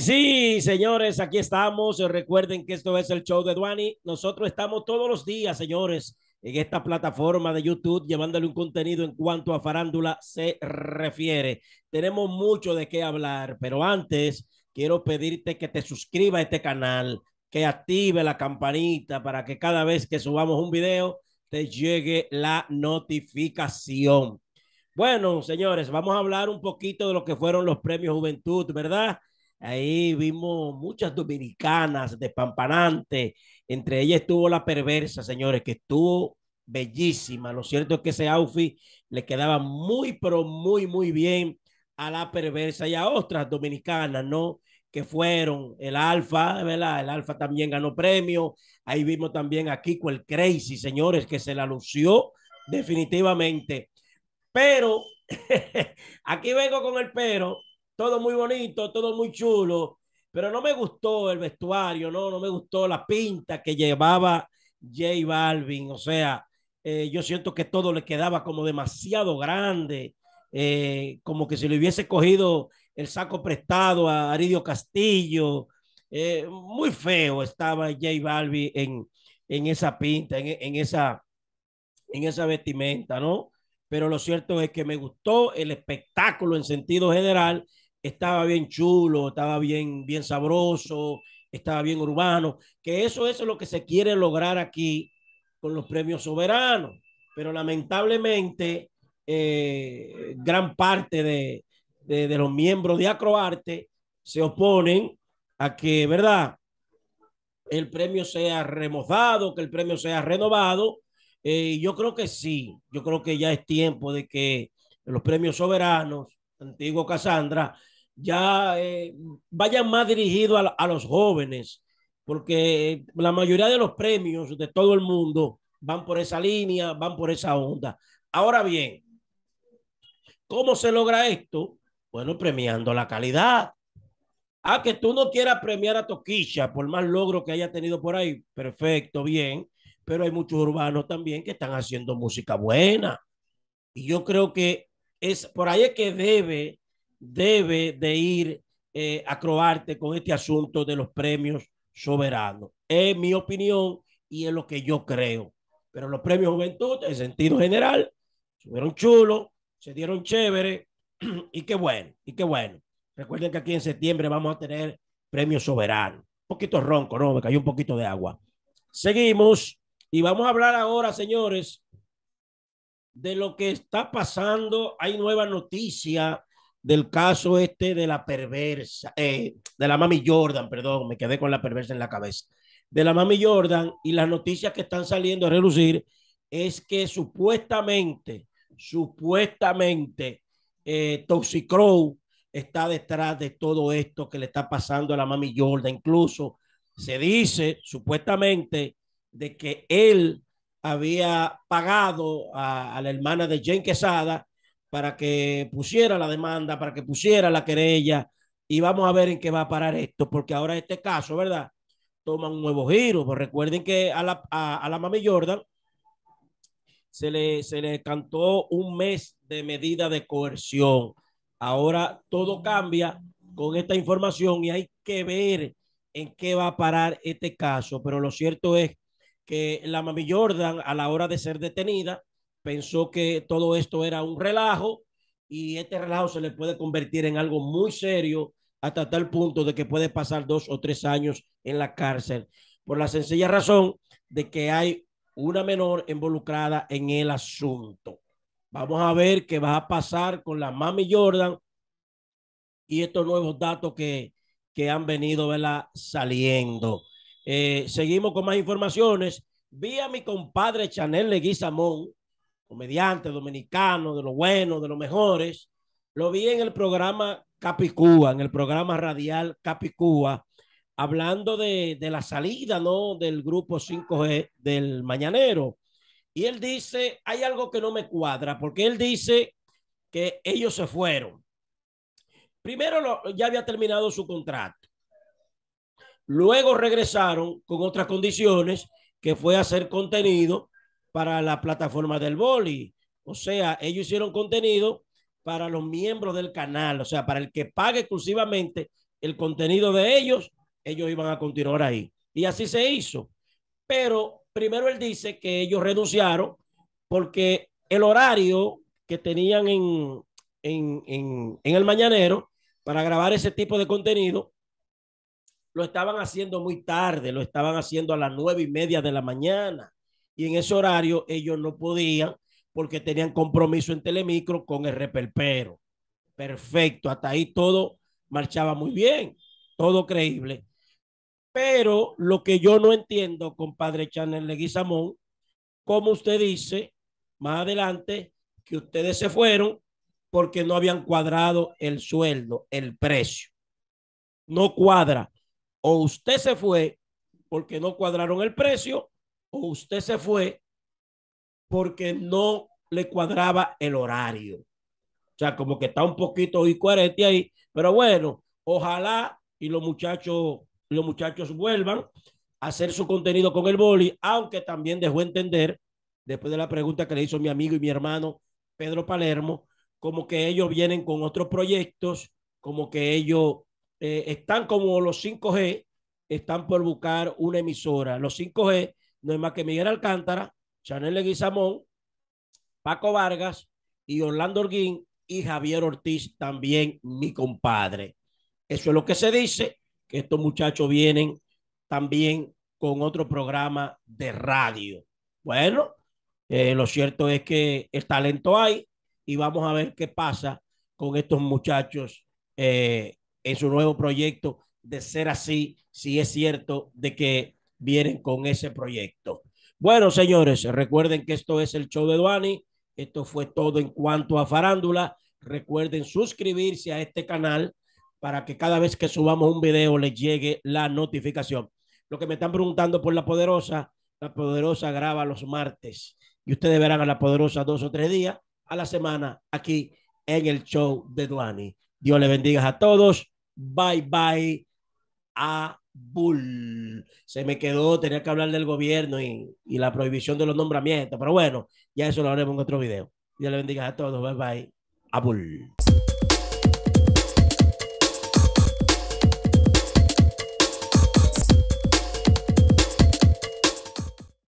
sí, señores, aquí estamos. Recuerden que esto es el show de Duani. Nosotros estamos todos los días, señores, en esta plataforma de YouTube, llevándole un contenido en cuanto a farándula se refiere. Tenemos mucho de qué hablar, pero antes quiero pedirte que te suscriba a este canal, que active la campanita para que cada vez que subamos un video te llegue la notificación. Bueno, señores, vamos a hablar un poquito de lo que fueron los premios Juventud, ¿verdad? Ahí vimos muchas dominicanas de despampanantes. Entre ellas estuvo la perversa, señores, que estuvo bellísima. Lo cierto es que ese outfit le quedaba muy, pero muy, muy bien a la perversa y a otras dominicanas, ¿no? Que fueron el Alfa, ¿verdad? El Alfa también ganó premio. Ahí vimos también a Kiko el Crazy, señores, que se la lució definitivamente. Pero, aquí vengo con el pero, todo muy bonito, todo muy chulo, pero no me gustó el vestuario, no, no me gustó la pinta que llevaba J Balvin, o sea, eh, yo siento que todo le quedaba como demasiado grande, eh, como que si le hubiese cogido el saco prestado a Aridio Castillo, eh, muy feo estaba J Balvin en, en esa pinta, en, en, esa, en esa vestimenta, ¿no? Pero lo cierto es que me gustó el espectáculo en sentido general, estaba bien chulo, estaba bien, bien sabroso, estaba bien urbano, que eso, es lo que se quiere lograr aquí con los premios soberanos. Pero lamentablemente, eh, gran parte de, de, los miembros de Acroarte se oponen a que, ¿verdad? El premio sea remozado, que el premio sea renovado. Eh, yo creo que sí, yo creo que ya es tiempo de que los premios soberanos, antiguo Casandra, ya eh, vayan más dirigidos a, los jóvenes, porque la mayoría de los premios de todo el mundo van por esa línea, van por esa onda. Ahora bien, ¿cómo se logra esto? Bueno, premiando la calidad. Ah, que tú no quieras premiar a Toquilla por más logro que haya tenido por ahí. Perfecto, bien. Pero hay muchos urbanos también que están haciendo música buena. Y yo creo que es por ahí es que debe debe de ir eh, a Croarte con este asunto de los premios soberanos. Es mi opinión y es lo que yo creo. Pero los premios Juventud, en sentido general, fueron chulos, se dieron chévere y qué bueno, y qué bueno. Recuerden que aquí en septiembre vamos a tener premios soberanos. Un poquito ronco, ¿no? Me cayó un poquito de agua. Seguimos y vamos a hablar ahora, señores, de lo que está pasando. Hay nueva noticia del caso este de la perversa, eh, de la mami Jordan, perdón, me quedé con la perversa en la cabeza, de la mami Jordan y las noticias que están saliendo a relucir es que supuestamente, supuestamente, eh, Toxicrow está detrás de todo esto que le está pasando a la mami Jordan. Incluso se dice supuestamente de que él había pagado a, a la hermana de Jane Quesada para que pusiera la demanda, para que pusiera la querella, y vamos a ver en qué va a parar esto, porque ahora este caso, ¿verdad? Toma un nuevo giro. Pues recuerden que a la, a, mami Jordan se le, se le cantó un mes de medida de coerción. Ahora todo cambia con esta información y hay que ver en qué va a parar este caso. Pero lo cierto es que la mami Jordan, a la hora de ser detenida, pensó que todo esto era un relajo y este relajo se le puede convertir en algo muy serio hasta tal punto de que puede pasar dos o tres años en la cárcel, por la sencilla razón de que hay una menor involucrada en el asunto. Vamos a ver qué va a pasar con la Mami Jordan y estos nuevos datos que, que han venido ¿verdad? saliendo. Eh, seguimos con más informaciones. Vi a mi compadre Chanel Leguizamón, comediante dominicano, de lo bueno, de los mejores. Lo vi en el programa Capicúa, en el programa radial Capicúa, hablando de, la salida ¿no? del grupo 5G del Mañanero. Y él dice, hay algo que no me cuadra, porque él dice que ellos se fueron. Primero ya había terminado su contrato. Luego regresaron con otras condiciones, que fue hacer contenido para la plataforma del boli. O sea, ellos hicieron contenido para los miembros del canal, o sea, para el que pague exclusivamente el contenido de ellos, ellos iban a continuar ahí. Y así se hizo. Pero primero él dice que ellos renunciaron porque el horario que tenían en, en el mañanero para grabar ese tipo de contenido, lo estaban haciendo muy tarde, lo estaban haciendo a las nueve y media de la mañana y en ese horario ellos no podían porque tenían compromiso en Telemicro con el reperpero. Perfecto, hasta ahí todo marchaba muy bien, todo creíble. Pero lo que yo no entiendo, compadre Chanel Leguizamón, como usted dice más adelante, que ustedes se fueron porque no habían cuadrado el sueldo, el precio. No cuadra. O usted se fue porque no cuadraron el precio o usted se fue porque no le cuadraba el horario. O sea, como que está un poquito incoherente ahí, pero bueno, ojalá y los muchachos, los muchachos vuelvan a hacer su contenido con el boli, aunque también dejó entender, después de la pregunta que le hizo mi amigo y mi hermano Pedro Palermo, como que ellos vienen con otros proyectos, como que ellos eh, están como los 5G, están por buscar una emisora. Los 5G no es más que Miguel Alcántara, Chanel Leguizamón, Paco Vargas y Orlando Orguín y Javier Ortiz, también mi compadre. Eso es lo que se dice, que estos muchachos vienen también con otro programa de radio. Bueno, eh, lo cierto es que el talento hay y vamos a ver qué pasa con estos muchachos eh, en su nuevo proyecto de ser así, si es cierto de que vienen con ese proyecto. Bueno, señores, recuerden que esto es el show de Duani. Esto fue todo en cuanto a farándula. Recuerden suscribirse a este canal para que cada vez que subamos un video les llegue la notificación. Lo que me están preguntando por La Poderosa, La Poderosa graba los martes y ustedes verán a La Poderosa dos o tres días a la semana aquí en el show de Duani. Dios les bendiga a todos. Bye bye. A Bull. Se me quedó, tenía que hablar del gobierno y, la prohibición de los nombramientos. Pero bueno, ya eso lo haremos en otro video. Dios le bendiga a todos. Bye bye. A Bull.